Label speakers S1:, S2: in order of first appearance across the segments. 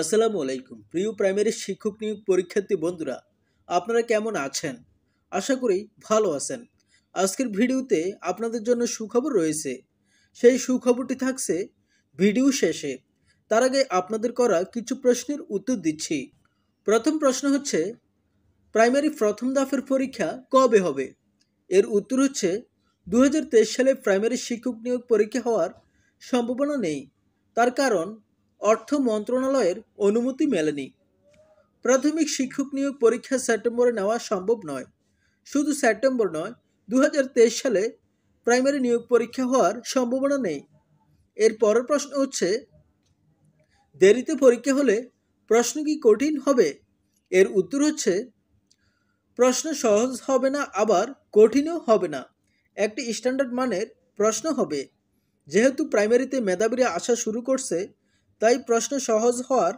S1: আসসালামু আলাইকুম প্রিয় প্রাইমারি শিক্ষক নিয়োগ পরীক্ষার্থী বন্ধুরা আপনারা কেমন আছেন আশা করি ভালো আছেন আজকের ভিডিওতে আপনাদের জন্য সুখবর রয়েছে সেই সুখবরটি থাকছে ভিডিও শেষে তার আগে আপনাদের করা কিছু প্রশ্নের উত্তর দিচ্ছি প্রথম প্রশ্ন হচ্ছে প্রাইমারি প্রথম দাফের পরীক্ষা কবে হবে এর উত্তর হচ্ছে দু সালে প্রাইমারি শিক্ষক নিয়োগ পরীক্ষা হওয়ার সম্ভাবনা নেই তার কারণ অর্থ মন্ত্রণালয়ের অনুমতি মেলেনি প্রাথমিক শিক্ষক নিয়োগ পরীক্ষা সেপ্টেম্বরে নেওয়া সম্ভব নয় শুধু সেপ্টেম্বর নয় দু সালে প্রাইমারি নিয়োগ পরীক্ষা হওয়ার সম্ভাবনা নেই এর পরের প্রশ্ন হচ্ছে দেরিতে পরীক্ষা হলে প্রশ্ন কি কঠিন হবে এর উত্তর হচ্ছে প্রশ্ন সহজ হবে না আবার কঠিনও হবে না একটি স্ট্যান্ডার্ড মানের প্রশ্ন হবে যেহেতু প্রাইমারিতে মেধাবীরা আসা শুরু করছে তাই প্রশ্ন সহজ হওয়ার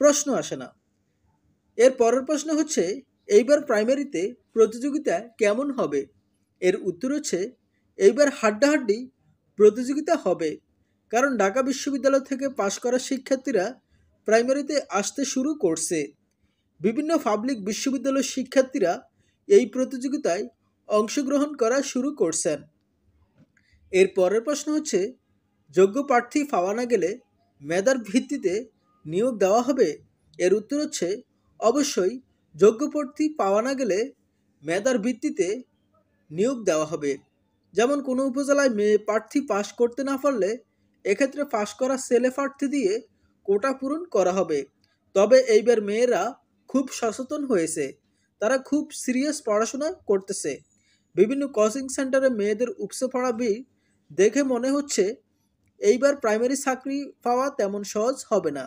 S1: প্রশ্ন আসে না এর পরের প্রশ্ন হচ্ছে এইবার প্রাইমারিতে প্রতিযোগিতা কেমন হবে এর উত্তর হচ্ছে এইবার হাড্ডাহাড্ডি প্রতিযোগিতা হবে কারণ ঢাকা বিশ্ববিদ্যালয় থেকে পাশ করা শিক্ষার্থীরা প্রাইমারিতে আসতে শুরু করছে বিভিন্ন পাবলিক বিশ্ববিদ্যালয়ের শিক্ষার্থীরা এই প্রতিযোগিতায় অংশগ্রহণ করা শুরু করছেন এর পরের প্রশ্ন হচ্ছে যোগ্য প্রার্থী পাওয়া না গেলে মেধার ভিত্তিতে নিয়োগ দেওয়া হবে এর উত্তর হচ্ছে অবশ্যই যোগ্য প্রার্থী পাওয়া না গেলে মেধার ভিত্তিতে নিয়োগ দেওয়া হবে যেমন কোনো উপজেলায় মেয়ে প্রার্থী পাশ করতে না পারলে এক্ষেত্রে পাশ করা সেলে প্রার্থী দিয়ে কোটা পূরণ করা হবে তবে এইবার মেয়েরা খুব সচেতন হয়েছে তারা খুব সিরিয়াস পড়াশোনা করতেছে বিভিন্ন কোচিং সেন্টারে মেয়েদের উপসে পড়া ভিড় দেখে মনে হচ্ছে এইবার প্রাইমারি চাকরি পাওয়া তেমন সহজ হবে না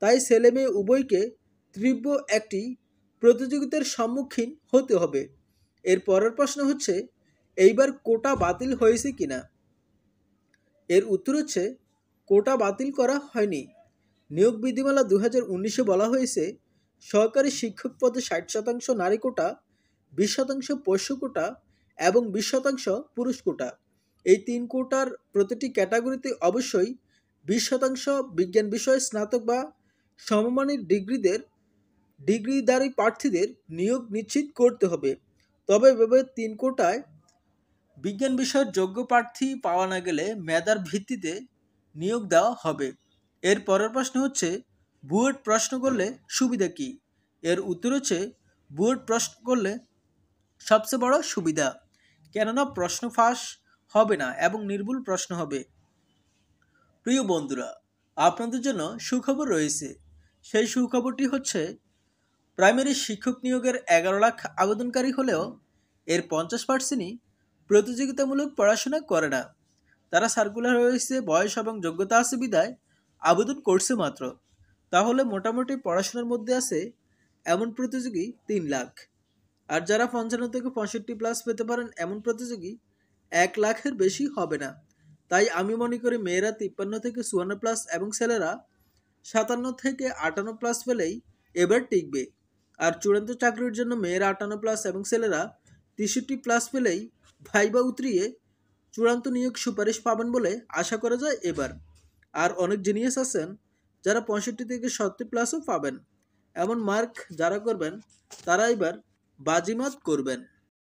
S1: তাই ছেলে মেয়ে উভয়কে তীব্র একটি প্রতিযোগিতার সম্মুখীন হতে হবে এর পরের প্রশ্ন হচ্ছে এইবার কোটা বাতিল হয়েছে কিনা এর উত্তর হচ্ছে কোটা বাতিল করা হয়নি নিয়োগ বিধিমালা দু হাজার বলা হয়েছে সরকারি শিক্ষক পদে ষাট শতাংশ নারী কোটা বিশ শতাংশ পশু কোটা এবং বিশ শতাংশ পুরুষ কোটা এই তিন কোটার প্রতিটি ক্যাটাগরিতে অবশ্যই বিশ শতাংশ বিজ্ঞান বিষয়ে স্নাতক বা সমমানের ডিগ্রিদের ডিগ্রিধারী প্রার্থীদের নিয়োগ নিশ্চিত করতে হবে তবে এভাবে তিন কোটায় বিজ্ঞান বিষয়ের যোগ্য প্রার্থী পাওয়া না গেলে মেধার ভিত্তিতে নিয়োগ দেওয়া হবে এর পরের প্রশ্ন হচ্ছে বুয়েট প্রশ্ন করলে সুবিধা কি এর উত্তর হচ্ছে বুয়েট প্রশ্ন করলে সবচেয়ে বড় সুবিধা কেননা প্রশ্ন ফাঁস হবে না এবং নির্ভুল প্রশ্ন হবে প্রিয় বন্ধুরা আপনাদের জন্য সুখবর রয়েছে সেই সুখবরটি হচ্ছে প্রাইমারি শিক্ষক নিয়োগের এগারো লাখ আবেদনকারী হলেও এর পঞ্চাশ পার্সেন্টই প্রতিযোগিতামূলক পড়াশোনা করে না তারা সার্কুলার রয়েছে বয়স এবং যোগ্যতা আছে বিদায় আবেদন করছে মাত্র তাহলে মোটামুটি পড়াশোনার মধ্যে আছে এমন প্রতিযোগী তিন লাখ আর যারা পঞ্চান্ন থেকে পঁয়ষট্টি প্লাস পেতে পারেন এমন প্রতিযোগী এক লাখের বেশি হবে না তাই আমি মনে করি মেয়েরা তিপ্পান্ন থেকে চুয়ান্ন প্লাস এবং ছেলেরা সাতান্ন থেকে আটান্ন প্লাস পেলেই এবার টিকবে আর চূড়ান্ত চাকরির জন্য মেয়েরা আটান্ন প্লাস এবং ছেলেরা তেষট্টি প্লাস পেলেই ভাইবা উতরিয়ে চূড়ান্ত নিয়োগ সুপারিশ পাবেন বলে আশা করা যায় এবার আর অনেক জিনিয়াস আছেন যারা পঁয়ষট্টি থেকে সত্তর প্লাসও পাবেন এমন মার্ক যারা করবেন তারা এবার বাজিমাত করবেন